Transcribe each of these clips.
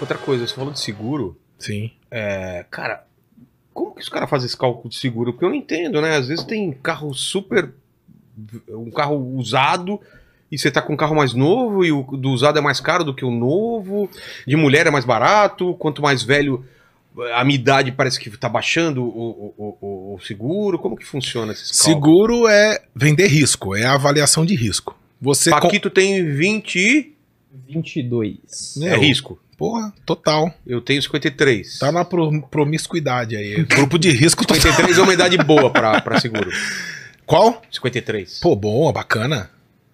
Outra coisa, você falou de seguro. Sim. É, cara, como que os caras fazem esse cálculo de seguro? Porque eu não entendo, né? Às vezes tem carro super. um carro usado. E você tá com um carro mais novo e o do usado é mais caro do que o novo. De mulher é mais barato. Quanto mais velho, a minha idade parece que tá baixando o, o, o, o seguro. Como que funciona esse cálculo? Seguro é vender risco, é avaliação de risco. Você Paquito com... tem 20 22. É, é risco. Porra, total. Eu tenho 53. Tá na pro, promiscuidade aí. Grupo de risco. 53 total. é uma idade boa pra, pra seguro. Qual? 53. Pô, boa, bacana.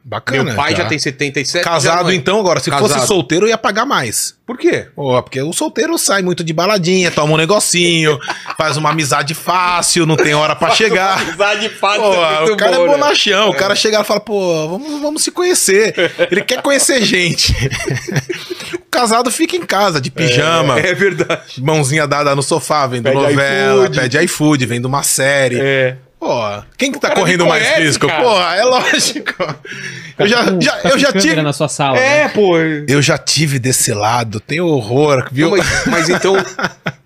Bacana. Meu pai já tem 77. Casado então agora, se Casado. fosse solteiro ia pagar mais. Por quê? Oh, porque o solteiro sai muito de baladinha, toma um negocinho, faz uma amizade fácil, não tem hora para chegar. amizade fácil. Oh, é o cara é bom, é bonachão, né? o cara é. chega e fala, pô, vamos, vamos se conhecer. Ele quer conhecer gente. o casado fica em casa, de pijama. É, é verdade. Mãozinha dada no sofá, vendo pede novela, iFood. pede iFood, vendo uma série. É. Porra, quem que tá correndo conhece, mais risco? Cara. Porra, é lógico. Tá eu já, já, tá eu já tive. na sua sala. É, né? pô. Eu já tive desse lado, tem horror, viu? Não, mas, mas, então,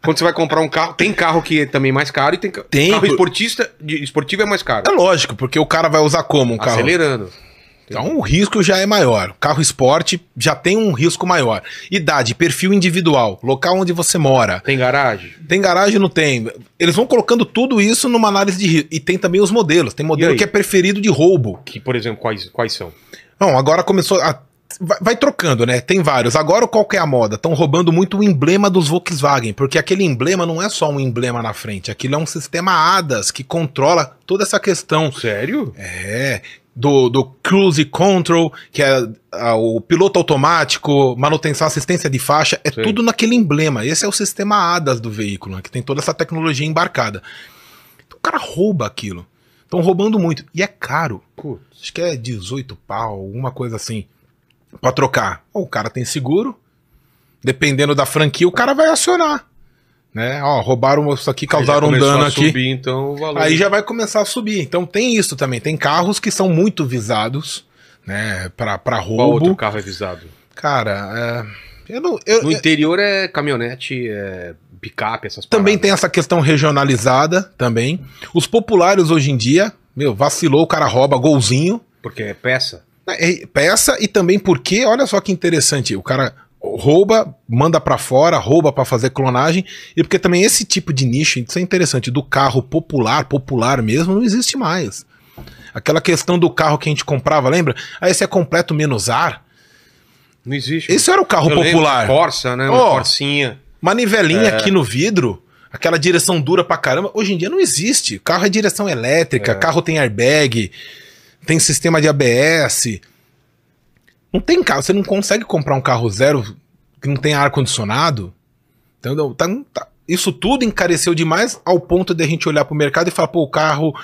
quando você vai comprar um carro, tem carro que é também mais caro e tem, tem carro esportista, esportivo é mais caro. É lógico, porque o cara vai usar como um carro? Acelerando. Então o risco já é maior. Carro esporte já tem um risco maior. Idade, perfil individual, local onde você mora. Tem garagem? Tem garagem não tem? Eles vão colocando tudo isso numa análise de risco. E tem também os modelos. Tem modelo que é preferido de roubo. Que, por exemplo, quais, quais são? Bom, agora começou a vai, trocando, né? Tem vários. Agora, qual que é a moda? Estão roubando muito o emblema dos Volkswagen, porque aquele emblema não é só um emblema na frente, aquilo é um sistema ADAS que controla toda essa questão. Sério? É do, do Cruise Control, que é a, o piloto automático, manutenção, assistência de faixa, é Sim. tudo naquele emblema. Esse é o sistema ADAS do veículo, né, que tem toda essa tecnologia embarcada. Então, o cara rouba aquilo. Estão roubando muito. E é caro. Putz. Acho que é 18 pau, alguma coisa assim. para trocar. Ou o cara tem seguro. Dependendo da franquia, o cara vai acionar né? Ó, roubaram isso aqui, causaram um dano aqui. Subir, então, Aí já vai começar a subir. Então tem isso também. Tem carros que são muito visados, né? Pra, pra roubo. Qual outro carro é visado? Cara, é... eu não, eu, no interior é, caminhonete, é picape, essas Também tem essa questão regionalizada também. Os populares hoje em dia, meu, vacilou, o cara rouba golzinho. Porque é peça. É, é peça e também porque, olha só que interessante, o cara rouba, manda para fora, rouba para fazer clonagem, e porque também esse tipo de nicho, isso é interessante, do carro popular, popular mesmo, não existe mais. Aquela questão do carro que a gente comprava, lembra? Ah, esse é completo menos ar. Não existe. Esse era o carro Eu popular. força né? Uma oh, é. aqui no vidro, aquela direção dura pra caramba. Hoje em dia não existe. Carro é direção elétrica, é. carro tem airbag, tem sistema de ABS. Não tem carro, você não consegue comprar um carro zero que não tem ar-condicionado. Entendeu? Tá, tá, isso tudo encareceu demais ao ponto de a gente olhar para o mercado e falar, pô, o carro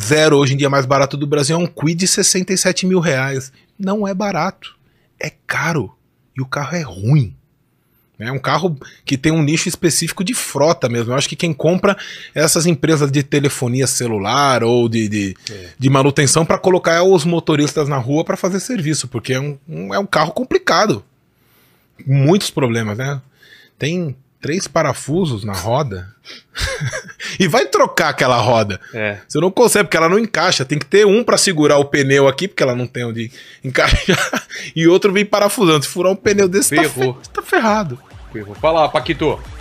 zero hoje em dia mais barato do Brasil é um Quid de 67 mil reais. Não é barato, é caro e o carro é ruim. É um carro que tem um nicho específico de frota mesmo. Eu acho que quem compra é essas empresas de telefonia celular ou de, de, é. de manutenção para colocar os motoristas na rua para fazer serviço, porque é um, um, é um carro complicado. Muitos problemas, né? Tem três parafusos na roda e vai trocar aquela roda. É. Você não consegue, porque ela não encaixa. Tem que ter um para segurar o pneu aqui, porque ela não tem onde encaixar, e outro vem parafusando. Se furar um pneu desse, tá Ferrou. Tá, fe tá ferrado. Ferrou. Fala, Paquito.